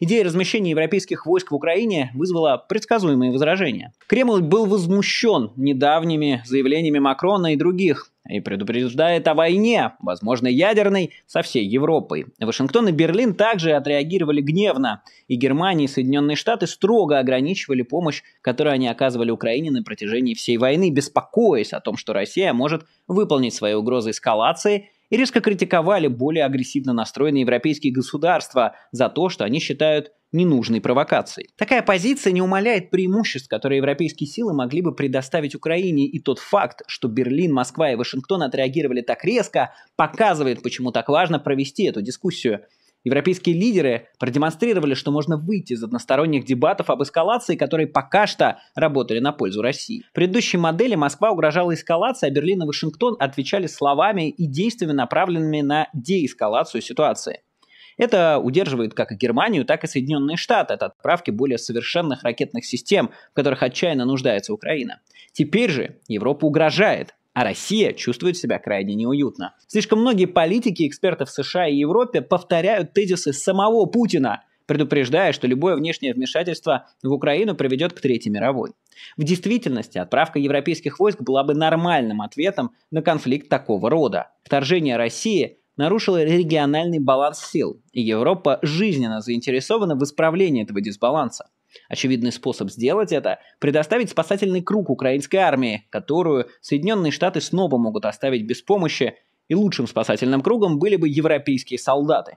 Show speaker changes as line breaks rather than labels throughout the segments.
Идея размещения европейских войск в Украине вызвала предсказуемые возражения. Кремль был возмущен недавними заявлениями Макрона и других и предупреждает о войне, возможно, ядерной, со всей Европой. Вашингтон и Берлин также отреагировали гневно, и Германия и Соединенные Штаты строго ограничивали помощь, которую они оказывали Украине на протяжении всей войны, беспокоясь о том, что Россия может выполнить свои угрозы эскалации и резко критиковали более агрессивно настроенные европейские государства за то, что они считают ненужной провокацией. Такая позиция не умаляет преимуществ, которые европейские силы могли бы предоставить Украине, и тот факт, что Берлин, Москва и Вашингтон отреагировали так резко, показывает, почему так важно провести эту дискуссию – Европейские лидеры продемонстрировали, что можно выйти из односторонних дебатов об эскалации, которые пока что работали на пользу России. В предыдущей модели Москва угрожала эскалации, а Берлин и Вашингтон отвечали словами и действиями, направленными на деэскалацию ситуации. Это удерживает как Германию, так и Соединенные Штаты от отправки более совершенных ракетных систем, в которых отчаянно нуждается Украина. Теперь же Европа угрожает, а Россия чувствует себя крайне неуютно. Слишком многие политики и эксперты в США и Европе повторяют тезисы самого Путина, предупреждая, что любое внешнее вмешательство в Украину приведет к Третьей мировой. В действительности отправка европейских войск была бы нормальным ответом на конфликт такого рода. Вторжение России нарушило региональный баланс сил, и Европа жизненно заинтересована в исправлении этого дисбаланса. Очевидный способ сделать это – предоставить спасательный круг украинской армии, которую Соединенные Штаты снова могут оставить без помощи, и лучшим спасательным кругом были бы европейские солдаты.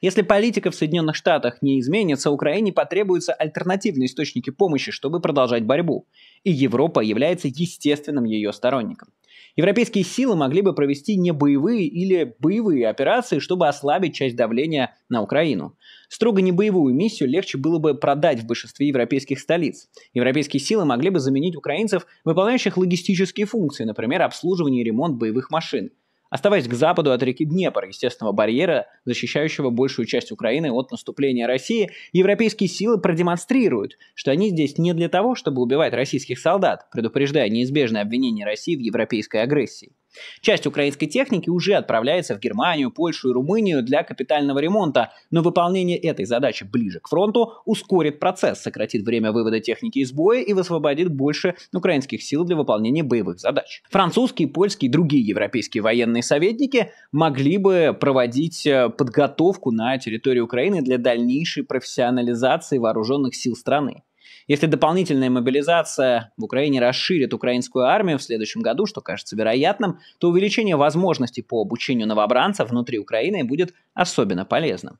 Если политика в Соединенных Штатах не изменится, Украине потребуются альтернативные источники помощи, чтобы продолжать борьбу. И Европа является естественным ее сторонником. Европейские силы могли бы провести не боевые или боевые операции, чтобы ослабить часть давления на Украину. Строго не боевую миссию легче было бы продать в большинстве европейских столиц. Европейские силы могли бы заменить украинцев, выполняющих логистические функции, например, обслуживание и ремонт боевых машин оставаясь к западу от реки Днепр, естественного барьера, защищающего большую часть Украины от наступления России, европейские силы продемонстрируют, что они здесь не для того, чтобы убивать российских солдат, предупреждая неизбежное обвинение России в европейской агрессии. Часть украинской техники уже отправляется в Германию, Польшу и Румынию для капитального ремонта, но выполнение этой задачи ближе к фронту ускорит процесс, сократит время вывода техники из боя и высвободит больше украинских сил для выполнения боевых задач. Французские, польские и другие европейские военные советники могли бы проводить э, подготовку на территории Украины для дальнейшей профессионализации вооруженных сил страны. Если дополнительная мобилизация в Украине расширит украинскую армию в следующем году, что кажется вероятным, то увеличение возможностей по обучению новобранцев внутри Украины будет особенно полезным.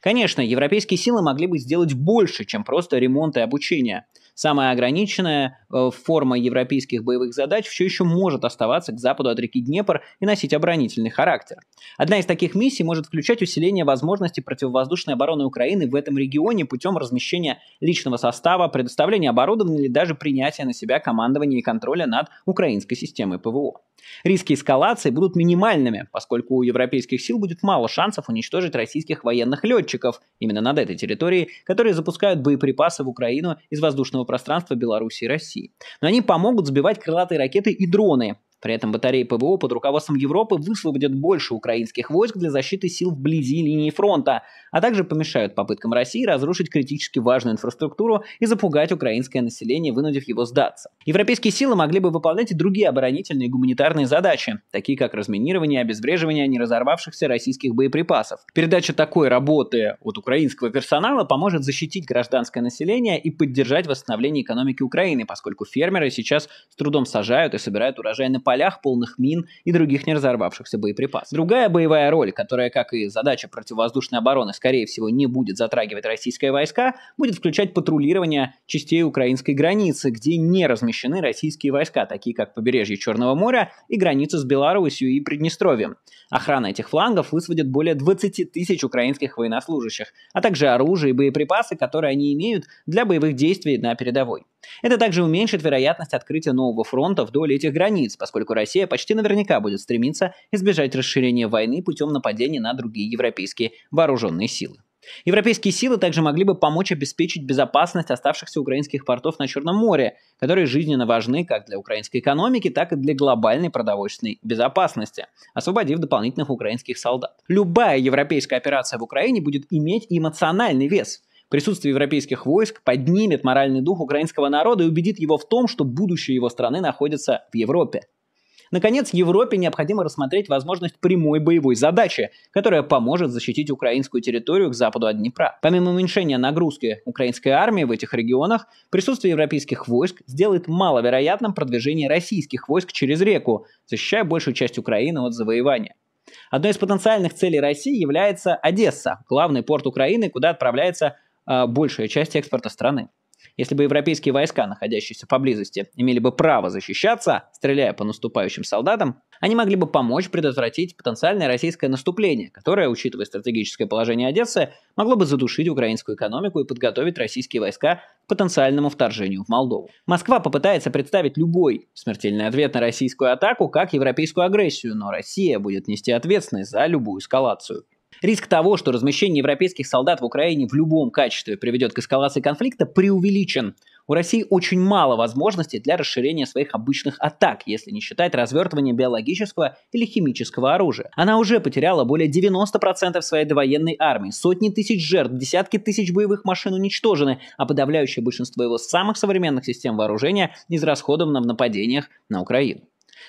Конечно, европейские силы могли бы сделать больше, чем просто ремонт и обучение. Самая ограниченная э, форма европейских боевых задач все еще может оставаться к западу от реки Днепр и носить оборонительный характер. Одна из таких миссий может включать усиление возможностей противовоздушной обороны Украины в этом регионе путем размещения личного состава, предоставления оборудования или даже принятия на себя командования и контроля над украинской системой ПВО. Риски эскалации будут минимальными, поскольку у европейских сил будет мало шансов уничтожить российских военных летчиков именно над этой территорией, которые запускают боеприпасы в Украину из воздушного пространства Беларуси и России. Но они помогут сбивать крылатые ракеты и дроны, при этом батареи ПВО под руководством Европы высвободят больше украинских войск для защиты сил вблизи линии фронта, а также помешают попыткам России разрушить критически важную инфраструктуру и запугать украинское население, вынудив его сдаться. Европейские силы могли бы выполнять и другие оборонительные и гуманитарные задачи, такие как разминирование и обезвреживание неразорвавшихся российских боеприпасов. Передача такой работы от украинского персонала поможет защитить гражданское население и поддержать восстановление экономики Украины, поскольку фермеры сейчас с трудом сажают и собирают урожай на полях, полных мин и других не разорвавшихся боеприпасов. Другая боевая роль, которая, как и задача противовоздушной обороны, скорее всего, не будет затрагивать российские войска, будет включать патрулирование частей украинской границы, где не размещены российские войска, такие как побережье Черного моря и граница с Беларусью и Приднестровьем. Охрана этих флангов высводит более 20 тысяч украинских военнослужащих, а также оружие и боеприпасы, которые они имеют для боевых действий на передовой. Это также уменьшит вероятность открытия нового фронта вдоль этих границ, поскольку Россия почти наверняка будет стремиться избежать расширения войны путем нападения на другие европейские вооруженные силы. Европейские силы также могли бы помочь обеспечить безопасность оставшихся украинских портов на Черном море, которые жизненно важны как для украинской экономики, так и для глобальной продовольственной безопасности, освободив дополнительных украинских солдат. Любая европейская операция в Украине будет иметь эмоциональный вес – Присутствие европейских войск поднимет моральный дух украинского народа и убедит его в том, что будущее его страны находится в Европе. Наконец, Европе необходимо рассмотреть возможность прямой боевой задачи, которая поможет защитить украинскую территорию к западу от Днепра. Помимо уменьшения нагрузки украинской армии в этих регионах, присутствие европейских войск сделает маловероятным продвижение российских войск через реку, защищая большую часть Украины от завоевания. Одной из потенциальных целей России является Одесса, главный порт Украины, куда отправляется а, большая часть экспорта страны. Если бы европейские войска, находящиеся поблизости, имели бы право защищаться, стреляя по наступающим солдатам, они могли бы помочь предотвратить потенциальное российское наступление, которое, учитывая стратегическое положение Одессы, могло бы задушить украинскую экономику и подготовить российские войска к потенциальному вторжению в Молдову. Москва попытается представить любой смертельный ответ на российскую атаку как европейскую агрессию, но Россия будет нести ответственность за любую эскалацию. Риск того, что размещение европейских солдат в Украине в любом качестве приведет к эскалации конфликта, преувеличен. У России очень мало возможностей для расширения своих обычных атак, если не считать развертывания биологического или химического оружия. Она уже потеряла более 90% своей довоенной армии, сотни тысяч жертв, десятки тысяч боевых машин уничтожены, а подавляющее большинство его самых современных систем вооружения израсходовано в нападениях на Украину.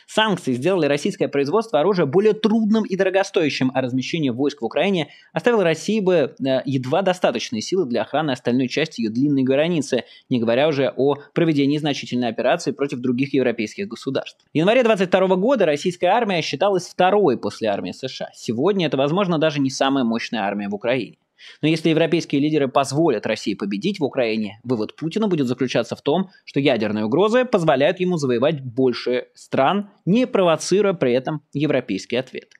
Санкции сделали российское производство оружия более трудным и дорогостоящим, а размещение войск в Украине оставило России бы э, едва достаточные силы для охраны остальной части ее длинной границы, не говоря уже о проведении значительной операции против других европейских государств. В январе 2022 года российская армия считалась второй после армии США. Сегодня это, возможно, даже не самая мощная армия в Украине. Но если европейские лидеры позволят России победить в Украине, вывод Путина будет заключаться в том, что ядерные угрозы позволяют ему завоевать больше стран, не провоцируя при этом европейский ответ.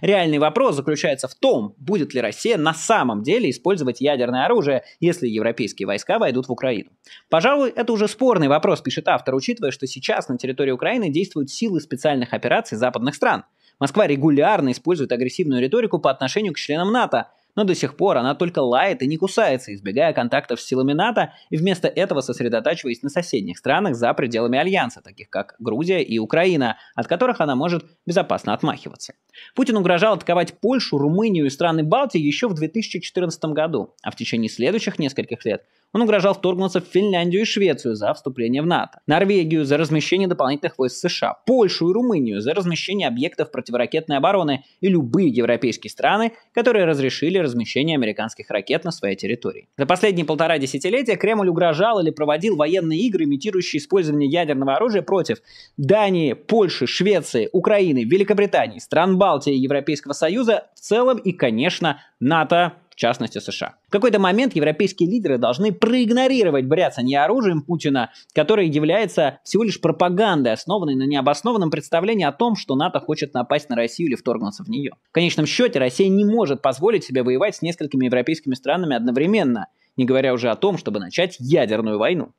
Реальный вопрос заключается в том, будет ли Россия на самом деле использовать ядерное оружие, если европейские войска войдут в Украину. Пожалуй, это уже спорный вопрос, пишет автор, учитывая, что сейчас на территории Украины действуют силы специальных операций западных стран. Москва регулярно использует агрессивную риторику по отношению к членам НАТО, но до сих пор она только лает и не кусается, избегая контактов с силами НАТО и вместо этого сосредотачиваясь на соседних странах за пределами Альянса, таких как Грузия и Украина, от которых она может безопасно отмахиваться. Путин угрожал атаковать Польшу, Румынию и страны Балтии еще в 2014 году, а в течение следующих нескольких лет он угрожал вторгнуться в Финляндию и Швецию за вступление в НАТО, Норвегию за размещение дополнительных войск США, Польшу и Румынию за размещение объектов противоракетной обороны и любые европейские страны, которые разрешили размещение американских ракет на своей территории. За последние полтора десятилетия Кремль угрожал или проводил военные игры, имитирующие использование ядерного оружия против Дании, Польши, Швеции, Украины, Великобритании, стран Балтии, Европейского Союза в целом и, конечно, НАТО, частности США. В какой-то момент европейские лидеры должны проигнорировать не оружием Путина, которое является всего лишь пропагандой, основанной на необоснованном представлении о том, что НАТО хочет напасть на Россию или вторгнуться в нее. В конечном счете Россия не может позволить себе воевать с несколькими европейскими странами одновременно, не говоря уже о том, чтобы начать ядерную войну.